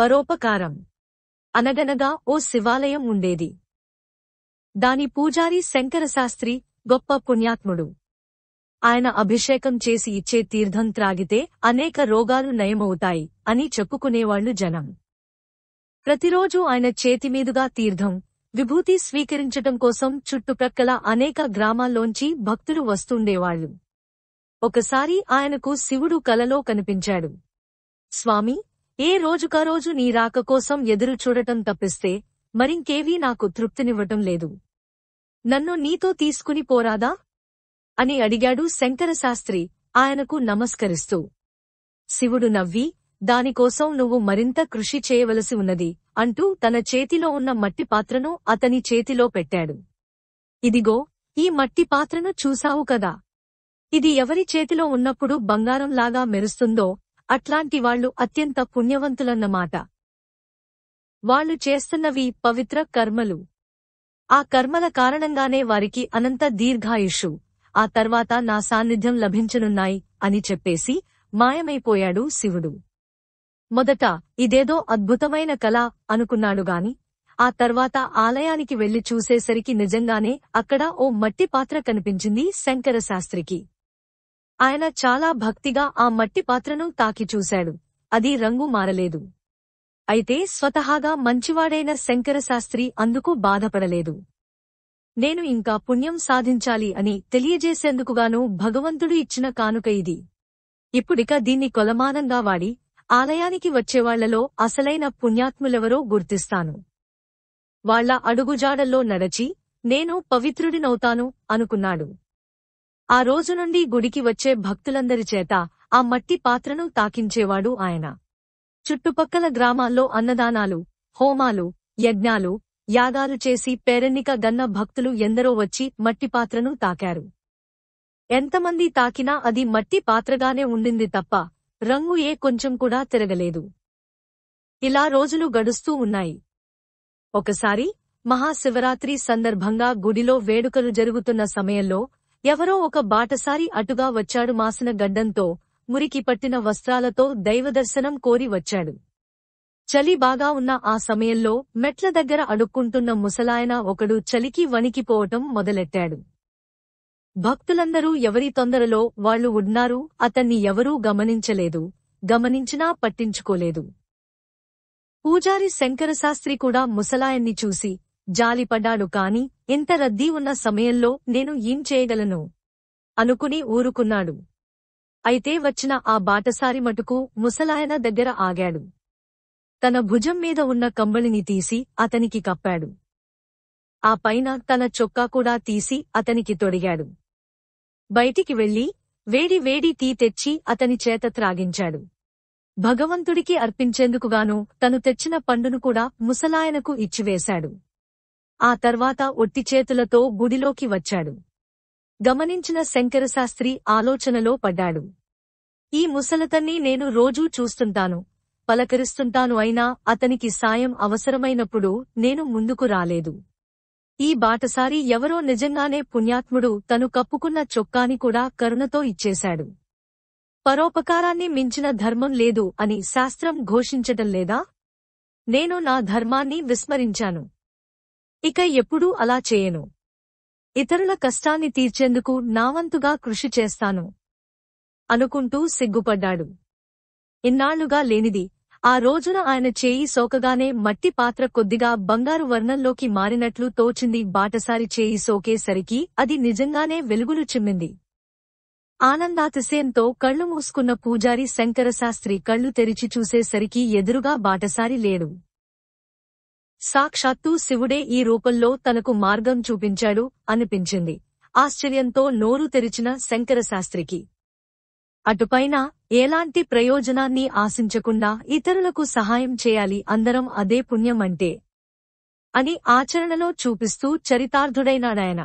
పరోపకారం అనగనగా ఓ శివాలయం ఉండేది దాని పూజారి శంకరశాస్త్రి గొప్ప పుణ్యాత్ముడు ఆయన అభిషేకం చేసి ఇచ్చే తీర్థం త్రాగితే అనేక రోగాలు నయమవుతాయి అని చెప్పుకునేవాళ్లు జనం ప్రతిరోజు ఆయన చేతిమీదుగా తీర్థం విభూతి స్వీకరించటం కోసం చుట్టుప్రక్కల అనేక గ్రామాల్లోంచి భక్తులు వస్తుండేవాళ్లు ఒకసారి ఆయనకు శివుడు కలలో కనిపించాడు స్వామి ఏ రోజుకారోజు నీ రాక కోసం ఎదురు చూడటం తప్పిస్తే మరింకేవీ నాకు తృప్తినివ్వటం లేదు నన్ను నీతో తీసుకుని పోరాదా అని అడిగాడు శంకరశాస్త్రి ఆయనకు నమస్కరిస్తూ శివుడు నవ్వి దానికోసం నువ్వు మరింత కృషి చేయవలసి ఉన్నది అంటూ తన చేతిలో ఉన్న మట్టి పాత్రను అతని చేతిలో పెట్టాడు ఇదిగో ఈ మట్టి పాత్రను చూశావు కదా ఇది ఎవరి చేతిలో ఉన్నప్పుడు బంగారంలాగా మెరుస్తుందో అట్లాంటి వాళ్లు అత్యంత పుణ్యవంతులన్నమాట వాళ్లు చేస్తున్నవి పవిత్ర కర్మలు ఆ కర్మల కారణంగానే వారికి అనంత దీర్ఘాయుషు ఆ తర్వాత నా సాన్నిధ్యం లభించనున్నాయి అని చెప్పేసి మాయమైపోయాడు శివుడు మొదట ఇదేదో అద్భుతమైన కళ అనుకున్నాడుగాని ఆ తర్వాత ఆలయానికి వెళ్లి చూసేసరికి నిజంగానే అక్కడ ఓ మట్టి పాత్ర కనిపించింది శంకరశాస్త్రికి ఆయన చాలా భక్తిగా ఆ మట్టి పాత్రను తాకి చూశాడు అది రంగు మారలేదు అయితే స్వతహాగా మంచివాడైన శంకరశాస్త్రి అందుకు బాధపడలేదు నేను ఇంకా పుణ్యం సాధించాలి అని తెలియజేసేందుకుగాను భగవంతుడు ఇచ్చిన కానుక ఇది ఇప్పుడిక దీన్ని కొలమానంగా వాడి ఆలయానికి వచ్చేవాళ్లలో అసలైన పుణ్యాత్ములెవరో గుర్తిస్తాను వాళ్ల అడుగుజాడల్లో నడచి నేను పవిత్రుడినవుతాను అనుకున్నాడు ఆ రోజు నుండి గుడికి వచ్చే భక్తులందరి చేత ఆ మట్టి పాత్రను తాకించేవాడు ఆయన చుట్టుపక్కల గ్రామాల్లో అన్నదానాలు హోమాలు యజ్ఞాలు యాగాలు చేసి పేరెన్నిక గన్న భక్తులు ఎందరో వచ్చి మట్టి పాత్రను తాకారు ఎంతమంది తాకినా అది మట్టి పాత్రగానే ఉండింది తప్ప రంగు ఏ కొంచెం కూడా తిరగలేదు ఇలా రోజులు గడుస్తూ ఉన్నాయి ఒకసారి మహాశివరాత్రి సందర్భంగా గుడిలో వేడుకలు జరుగుతున్న సమయంలో ఎవరో ఒక బాటసారి అటుగా వచ్చాడు మాసిన గడ్డంతో మురికి పట్టిన వస్త్రాలతో దైవదర్శనం కోరి వచ్చాడు చలి బాగా ఉన్న ఆ సమయంలో మెట్ల దగ్గర అడుక్కుంటున్న ముసలాయన ఒకడు చలికి వణికిపోవటం మొదలెట్టాడు భక్తులందరూ ఎవరి తొందరలో వాళ్లు ఉన్నారు అతన్ని ఎవరూ గమనించలేదు గమనించినా పట్టించుకోలేదు పూజారి శంకరశాస్త్రి కూడా ముసలాయన్ని చూసి జాలిపడ్డాడు కాని ఇంత రద్దీ ఉన్న సమయంలో నేను ఏం చేయగలను అనుకుని ఊరుకున్నాడు అయితే వచ్చిన ఆ బాటసారి మటుకు ముసలాయన దగ్గర ఆగాడు తన భుజం మీద ఉన్న కంబళిని తీసి అతనికి కప్పాడు ఆ పైన తన చొక్కా కూడా తీసి అతనికి తొడిగాడు బయటికి వెళ్లి వేడి వేడి తీ తెచ్చి అతని చేత త్రాగించాడు భగవంతుడికి అర్పించేందుకుగాను తను తెచ్చిన పండును కూడా ముసలాయనకు ఇచ్చివేశాడు ఆ తర్వాత ఒట్టి చేతులతో గుడిలోకి వచ్చాడు గమనించిన శంకరశాస్త్రి ఆలోచనలో పడ్డాడు ఈ ముసలతన్ని నేను రోజూ చూస్తుంటాను పలకరిస్తుంటాను అయినా అతనికి సాయం అవసరమైనప్పుడు నేను ముందుకు రాలేదు ఈ బాటసారి ఎవరో నిజంగానే పుణ్యాత్ముడు తను కప్పుకున్న చొక్కాని కూడా కరుణతో ఇచ్చేశాడు పరోపకారాన్ని మించిన ధర్మం లేదు అని శాస్త్రం ఘోషించటం లేదా నేను నా ధర్మాన్ని విస్మరించాను ఇక ఎప్పుడూ అలా చేయను ఇతరుల కష్టాన్ని తీర్చేందుకు నావంతుగా కృషి చేస్తాను అనుకుంటూ సిగ్గుపడ్డాడు ఇన్నాళ్లుగా లేనిది ఆ రోజున ఆయన చేయి సోకగానే మట్టి పాత్ర కొద్దిగా బంగారు వర్ణంలోకి మారినట్లు తోచింది బాటసారి చేయి సోకేసరికి అది నిజంగానే వెలుగులు చిమ్మింది ఆనందాతిశయంతో కళ్ళు మూసుకున్న పూజారి శంకరశాస్త్రి కళ్ళు తెరిచి చూసేసరికి ఎదురుగా బాటసారి లేడు సాక్షాత్తూ శివుడే ఈ రూపంలో తనకు మార్గం చూపించాడు అనిపించింది ఆశ్చర్యంతో నోరు తెరిచిన శంకరశాస్త్రికి అటుపైన ఎలాంటి ప్రయోజనాన్ని ఆశించకుండా ఇతరులకు సహాయం చేయాలి అందరం అదే పుణ్యం అంటే అని ఆచరణలో చూపిస్తూ చరితార్థుడైనాడాయన